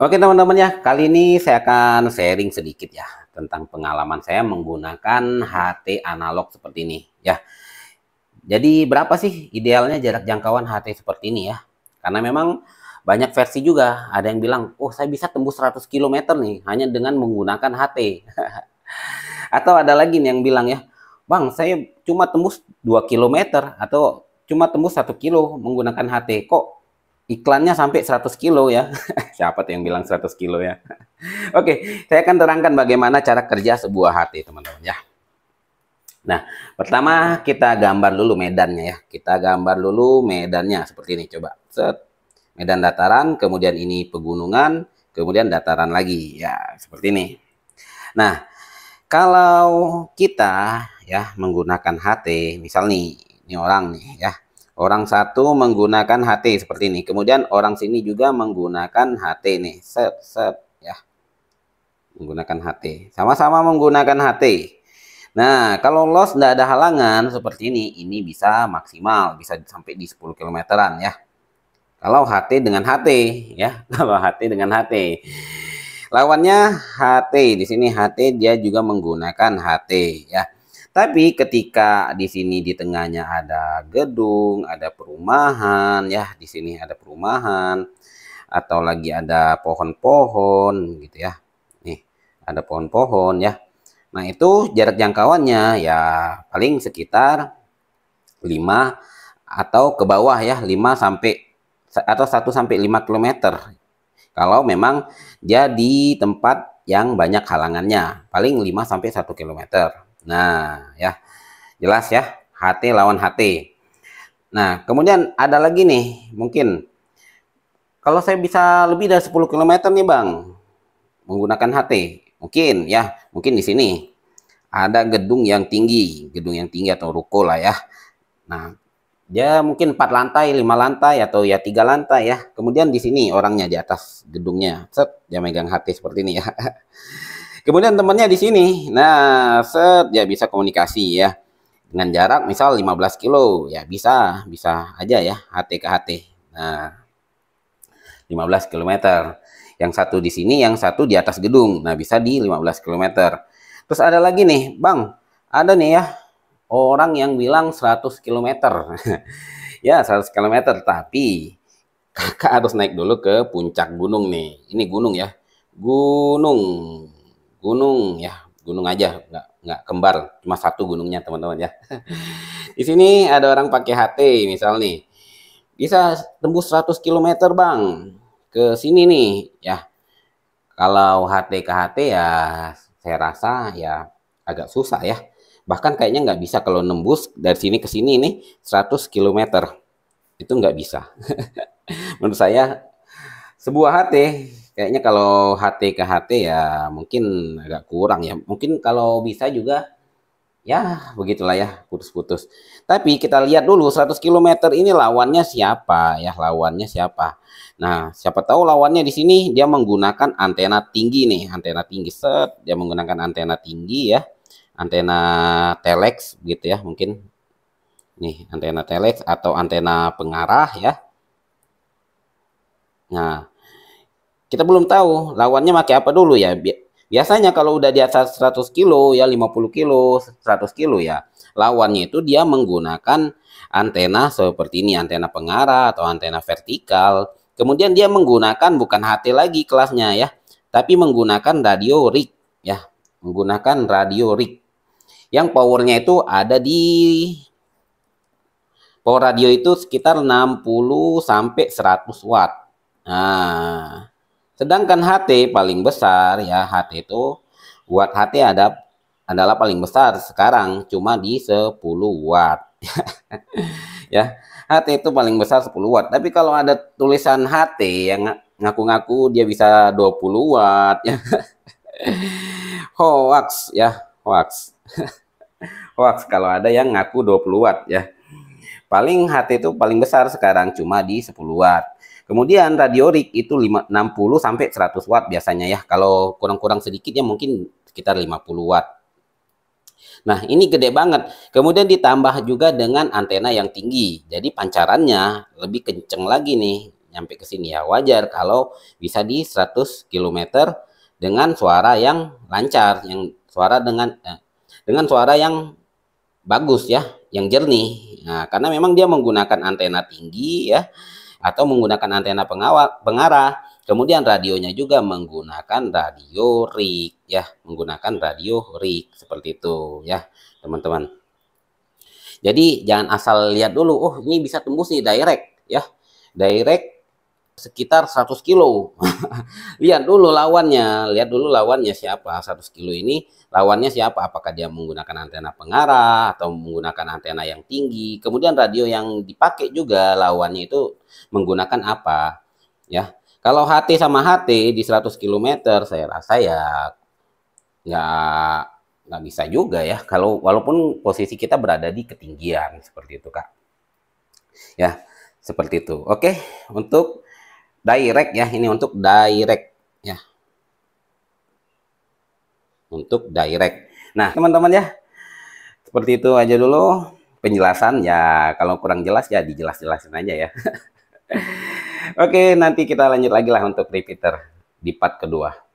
Oke teman-teman ya, kali ini saya akan sharing sedikit ya tentang pengalaman saya menggunakan HT analog seperti ini ya. Jadi berapa sih idealnya jarak jangkauan HT seperti ini ya? Karena memang banyak versi juga, ada yang bilang, oh saya bisa tembus 100 km nih hanya dengan menggunakan HT. atau ada lagi nih yang bilang ya, bang saya cuma tembus 2 km atau cuma tembus 1 kilo menggunakan HT, kok iklannya sampai 100 kilo ya. Siapa tuh yang bilang 100 kilo ya? Oke, saya akan terangkan bagaimana cara kerja sebuah hati, teman-teman ya. Nah, pertama kita gambar dulu medannya ya. Kita gambar dulu medannya seperti ini, coba. Set. Medan dataran, kemudian ini pegunungan, kemudian dataran lagi. Ya, seperti ini. Nah, kalau kita ya menggunakan HT, misal nih, ini orang nih ya Orang satu menggunakan HT seperti ini. Kemudian orang sini juga menggunakan HT nih. Set, set, ya. Menggunakan HT. Sama-sama menggunakan HT. Nah, kalau loss tidak ada halangan seperti ini, ini bisa maksimal. Bisa sampai di 10 kilometeran ya. Kalau HT dengan HT, ya. Kalau HT dengan HT. Lawannya HT. Di sini HT dia juga menggunakan HT ya. Tapi ketika di sini di tengahnya ada gedung, ada perumahan, ya di sini ada perumahan, atau lagi ada pohon-pohon gitu ya. Nih, ada pohon-pohon ya. Nah itu jarak jangkauannya ya paling sekitar 5 atau ke bawah ya 5 sampai atau 1 sampai 5 km. Kalau memang jadi tempat yang banyak halangannya, paling 5 sampai 1 km. Nah, ya. Jelas ya, HT lawan HT. Nah, kemudian ada lagi nih, mungkin kalau saya bisa lebih dari 10 km nih, Bang, menggunakan HT. Mungkin ya, mungkin di sini ada gedung yang tinggi, gedung yang tinggi atau ruko lah ya. Nah, dia mungkin empat lantai, lima lantai atau ya tiga lantai ya. Kemudian di sini orangnya di atas gedungnya, set dia megang HT seperti ini ya. Kemudian temannya di sini. Nah, set ya bisa komunikasi ya. Dengan jarak misal 15 kilo, ya bisa, bisa aja ya HT ke HT. Nah, 15 km. Yang satu di sini, yang satu di atas gedung. Nah, bisa di 15 km. Terus ada lagi nih, Bang. Ada nih ya orang yang bilang 100 km. ya, 100 km, tapi Kakak harus naik dulu ke puncak gunung nih. Ini gunung ya. Gunung gunung ya gunung aja nggak nggak kembar cuma satu gunungnya teman-teman ya di sini ada orang pakai HT misal nih bisa tembus 100 km bang ke sini nih ya kalau HT ke HT ya saya rasa ya agak susah ya bahkan kayaknya nggak bisa kalau nembus dari sini ke sini nih 100 km itu nggak bisa menurut saya sebuah HT kayaknya kalau HT ke HT ya mungkin agak kurang ya. Mungkin kalau bisa juga ya begitulah ya putus-putus. Tapi kita lihat dulu 100 km ini lawannya siapa ya lawannya siapa. Nah siapa tahu lawannya di sini dia menggunakan antena tinggi nih antena tinggi set dia menggunakan antena tinggi ya antena telex gitu ya mungkin nih antena telex atau antena pengarah ya. Nah kita belum tahu lawannya pakai apa dulu ya biasanya kalau udah di atas 100 kilo ya 50 kilo 100 kilo ya lawannya itu dia menggunakan antena seperti ini antena pengarah atau antena vertikal kemudian dia menggunakan bukan HT lagi kelasnya ya tapi menggunakan radio rig ya menggunakan radio rig yang powernya itu ada di power radio itu sekitar 60 sampai 100 watt nah Sedangkan HT paling besar ya HT itu watt HT ada adalah paling besar sekarang cuma di 10 watt. ya, HT itu paling besar 10 watt. Tapi kalau ada tulisan HT yang ngaku-ngaku dia bisa 20 watt ya. hoax ya, hoax. hoax kalau ada yang ngaku 20 watt ya. Paling HT itu paling besar sekarang cuma di 10 watt. Kemudian radio rig itu 60 sampai 100 watt biasanya ya. Kalau kurang-kurang sedikit ya mungkin sekitar 50 watt. Nah ini gede banget. Kemudian ditambah juga dengan antena yang tinggi. Jadi pancarannya lebih kenceng lagi nih. Nyampe ke sini ya wajar kalau bisa di 100 km dengan suara yang lancar. Yang suara dengan eh, dengan suara yang bagus ya, yang jernih. Nah, karena memang dia menggunakan antena tinggi ya atau menggunakan antena pengawal, pengarah. Kemudian radionya juga menggunakan radio rig ya, menggunakan radio rig seperti itu ya, teman-teman. Jadi jangan asal lihat dulu, oh ini bisa tembus nih direct ya. Direct sekitar 100 kilo. lihat dulu lawannya, lihat dulu lawannya siapa. 100 kilo ini lawannya siapa? Apakah dia menggunakan antena pengarah atau menggunakan antena yang tinggi? Kemudian radio yang dipakai juga lawannya itu menggunakan apa? Ya. Kalau HT sama HT di 100 km saya rasa ya nggak nggak bisa juga ya kalau walaupun posisi kita berada di ketinggian seperti itu kak ya seperti itu oke untuk direct ya ini untuk direct ya untuk direct nah teman-teman ya seperti itu aja dulu penjelasan ya kalau kurang jelas ya dijelas-jelasin aja ya Oke nanti kita lanjut lagi lah untuk repeater di part kedua